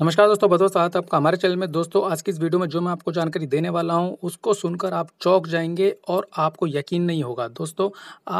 नमस्कार दोस्तों बतौर साहत आपका हमारे चैनल में दोस्तों आज की इस वीडियो में जो मैं आपको जानकारी देने वाला हूं उसको सुनकर आप चौक जाएंगे और आपको यकीन नहीं होगा दोस्तों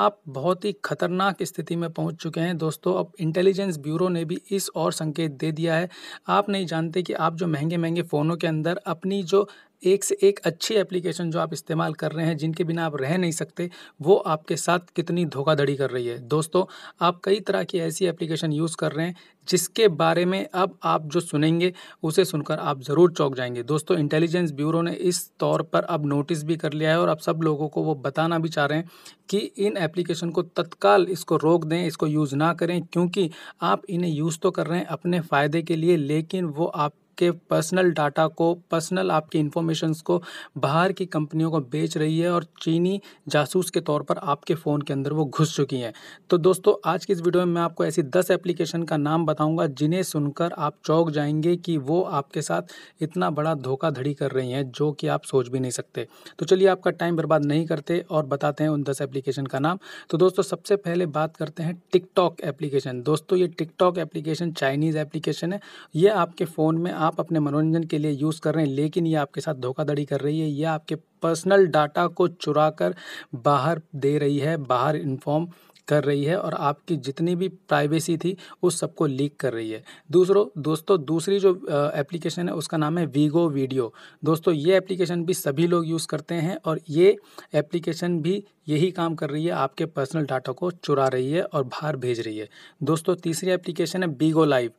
आप बहुत ही खतरनाक स्थिति में पहुंच चुके हैं दोस्तों अब इंटेलिजेंस ब्यूरो ने भी इस और संकेत दे दिया है आप नहीं जानते कि आप जो महंगे महंगे फ़ोनों के अंदर अपनी जो एक से एक अच्छी एप्लीकेशन जो आप इस्तेमाल कर रहे हैं जिनके बिना आप रह नहीं सकते वो आपके साथ कितनी धोखाधड़ी कर रही है दोस्तों आप कई तरह की ऐसी एप्लीकेशन यूज़ कर रहे हैं जिसके बारे में अब आप जो सुनेंगे उसे सुनकर आप ज़रूर चौंक जाएंगे दोस्तों इंटेलिजेंस ब्यूरो ने इस तौर पर अब नोटिस भी कर लिया है और अब सब लोगों को वो बताना भी चाह रहे हैं कि इन एप्लीकेशन को तत्काल इसको रोक दें इसको यूज़ ना करें क्योंकि आप इन्हें यूज़ तो कर रहे हैं अपने फ़ायदे के लिए लेकिन वो आप आपके पर्सनल डाटा को पर्सनल आपकी इन्फॉर्मेशन को बाहर की कंपनियों को बेच रही है और चीनी जासूस के तौर पर आपके फ़ोन के अंदर वो घुस चुकी हैं तो दोस्तों आज की इस वीडियो में मैं आपको ऐसी दस एप्लीकेशन का नाम बताऊँगा जिन्हें सुनकर आप चौंक जाएंगे कि वो आपके साथ इतना बड़ा धोखाधड़ी कर रही हैं जो कि आप सोच भी नहीं सकते तो चलिए आपका टाइम बर्बाद नहीं करते और बताते हैं उन दस एप्लीकेशन का नाम तो दोस्तों सबसे पहले बात करते हैं टिकटॉक एप्लीकेशन दोस्तों ये टिकटॉक एप्लीकेशन चाइनीज़ एप्लीकेशन है ये आपके फ़ोन में आप आप अपने मनोरंजन के लिए यूज़ कर रहे हैं लेकिन ये आपके साथ धोखाधड़ी कर रही है यह आपके पर्सनल डाटा को चुरा कर बाहर दे रही है बाहर इन्फॉर्म कर रही है और आपकी जितनी भी प्राइवेसी थी उस सबको लीक कर रही है दूसरों दोस्तों दूसरी जो एप्लीकेशन है उसका नाम है वीगो वीडियो दोस्तों ये एप्लीकेशन भी सभी लोग यूज़ करते हैं और ये एप्लीकेशन भी यही काम कर रही है आपके पर्सनल डाटा को चुरा रही है और बाहर भेज रही है दोस्तों तीसरी एप्लीकेशन है बीगो लाइव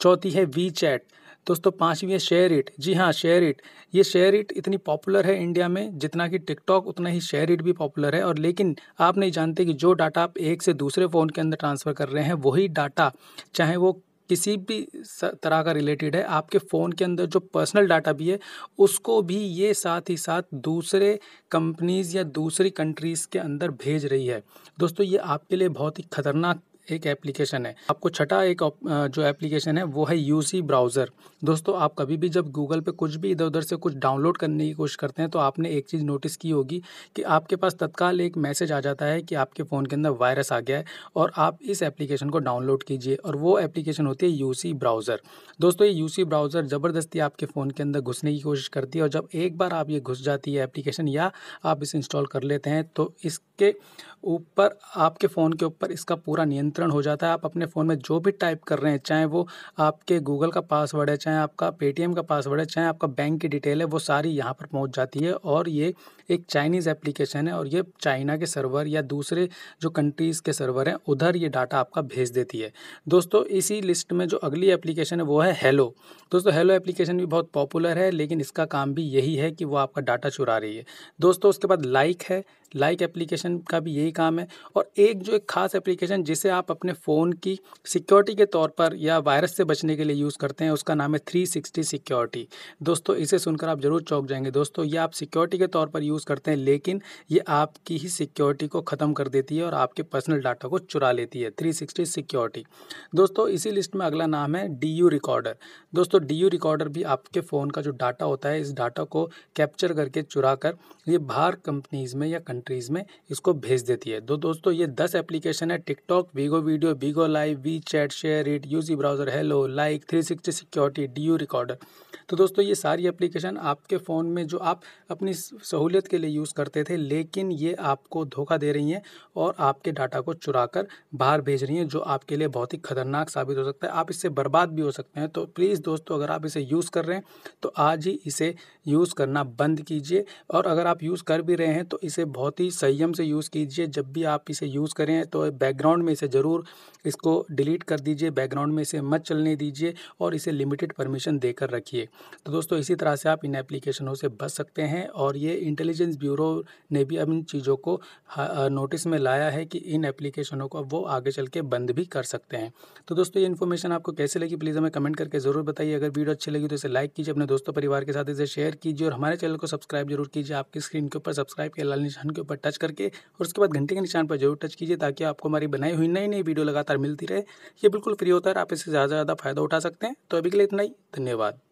चौथी है वी चैट दोस्तों पाँचवीं है शेयर इट जी हाँ शेयर इट ये शेयर इट इतनी पॉपुलर है इंडिया में जितना कि टिकटॉक उतना ही शेयर इट भी पॉपुलर है और लेकिन आप नहीं जानते कि जो डाटा आप एक से दूसरे फ़ोन के अंदर ट्रांसफ़र कर रहे हैं वही डाटा चाहे वो किसी भी तरह का रिलेटेड है आपके फ़ोन के अंदर जो पर्सनल डाटा भी है उसको भी ये साथ ही साथ दूसरे कंपनीज़ या दूसरी कंट्रीज़ के अंदर भेज रही है दोस्तों ये आपके लिए बहुत ही ख़तरनाक एक एप्लीकेशन है आपको छठा एक जो एप्लीकेशन है वो है यूसी ब्राउज़र दोस्तों आप कभी भी जब गूगल पे कुछ भी इधर उधर से कुछ डाउनलोड करने की कोशिश करते हैं तो आपने एक चीज़ नोटिस की होगी कि आपके पास तत्काल एक मैसेज आ जाता है कि आपके फ़ोन के अंदर वायरस आ गया है और आप इस एप्लीकेशन को डाउनलोड कीजिए और वो एप्लीकेशन होती है यूसी ब्राउज़र दोस्तों ये यूसी ब्राउज़र ज़बरदस्ती आपके फ़ोन के अंदर घुसने की कोशिश करती है और जब एक बार आप ये घुस जाती है एप्लीकेशन या आप इसे इंस्टॉल कर लेते हैं तो इसके ऊपर आपके फ़ोन के ऊपर इसका पूरा नियंत्रण वितरण हो जाता है आप अपने फ़ोन में जो भी टाइप कर रहे हैं चाहे वो आपके गूगल का पासवर्ड है चाहे आपका पेटीएम का पासवर्ड है चाहे आपका बैंक की डिटेल है वो सारी यहाँ पर पहुँच जाती है और ये एक चाइनीज़ एप्लीकेशन है और ये चाइना के सर्वर या दूसरे जो कंट्रीज़ के सर्वर हैं उधर ये डाटा आपका भेज देती है दोस्तों इसी लिस्ट में जो अगली एप्लीकेशन है वो है हेलो दोस्तों हेलो एप्लीकेशन भी बहुत पॉपुलर है लेकिन इसका काम भी यही है कि वो आपका डाटा चुरा रही है दोस्तों उसके बाद लाइक है लाइक like एप्लीकेशन का भी यही काम है और एक जो एक खास एप्लीकेशन जिसे आप अपने फ़ोन की सिक्योरिटी के तौर पर या वायरस से बचने के लिए यूज़ करते हैं उसका नाम है थ्री सिक्सटी सिक्योरिटी दोस्तों इसे सुनकर आप ज़रूर चौंक जाएंगे दोस्तों ये आप सिक्योरिटी के तौर पर यूज़ करते हैं लेकिन ये आपकी ही सिक्योरिटी को ख़त्म कर देती है और आपके पर्सनल डाटा को चुरा लेती है थ्री सिक्सटी सिक्योरिटी दोस्तों इसी लिस्ट में अगला नाम है डी यू रिकॉर्डर दोस्तों डी यू रिकॉर्डर भी आपके फ़ोन का जो डाटा होता है इस डाटा को कैप्चर करके चुरा कर ये बाहर कंपनीज़ में या कंट्रीज़ में इसको भेज देती है तो दोस्तों ये दस एप्लीकेशन है TikTok Vigo video Vigo live WeChat share it UC browser hello like three sixty security D U recorder तो दोस्तों ये सारी एप्लीकेशन आपके फ़ोन में जो आप अपनी सहूलियत के लिए यूज़ करते थे लेकिन ये आपको धोखा दे रही हैं और आपके डाटा को चुरा कर बाहर भेज रही हैं जो आपके लिए बहुत ही ख़तरनाक साबित हो सकता है आप इससे बर्बाद भी हो सकते हैं तो प्लीज़ दोस्तों अगर आप इसे यूज़ कर रहे हैं तो आज ही इसे यूज़ करना बंद कीजिए और अगर आप यूज़ कर भी रहे हैं तो इसे बहुत बहुत ही संयम से यूज़ कीजिए जब भी आप इसे यूज़ करें तो बैकग्राउंड में इसे ज़रूर इसको डिलीट कर दीजिए बैकग्राउंड में इसे मत चलने दीजिए और इसे लिमिटेड परमिशन देकर रखिए तो दोस्तों इसी तरह से आप इन एप्लीकेशनों से बच सकते हैं और ये इंटेलिजेंस ब्यूरो ने भी अब इन चीज़ों को नोटिस हाँ, में लाया है कि इन एप्लीकेशनों को अब वो आगे चल के बंद भी कर सकते हैं तो दोस्तों ये इन्फॉर्मेशन आपको कैसे लगी प्लीज़ हमें कमेंट करके ज़रूर बताइए अगर वीडियो अच्छी लगी तो इसे लाइक कीजिए अपने दोस्तों परिवार के साथ इसे शेयर कीजिए और हमारे चैनल को सब्सक्राइब जरूर कीजिए आपकी स्क्रीन के ऊपर सब्सक्राइब के लाल निशान के ऊपर टच करके और उसके बाद घंटे के निशान पर जरूर टच कीजिए ताकि आपको हमारी बनाई हुई नई नई वीडियो लगातार मिलती रहे ये बिल्कुल फ्री होता है आप इससे ज़्यादा ज़्यादा फायदा उठा सकते हैं तो अभी के लिए इतना ही धन्यवाद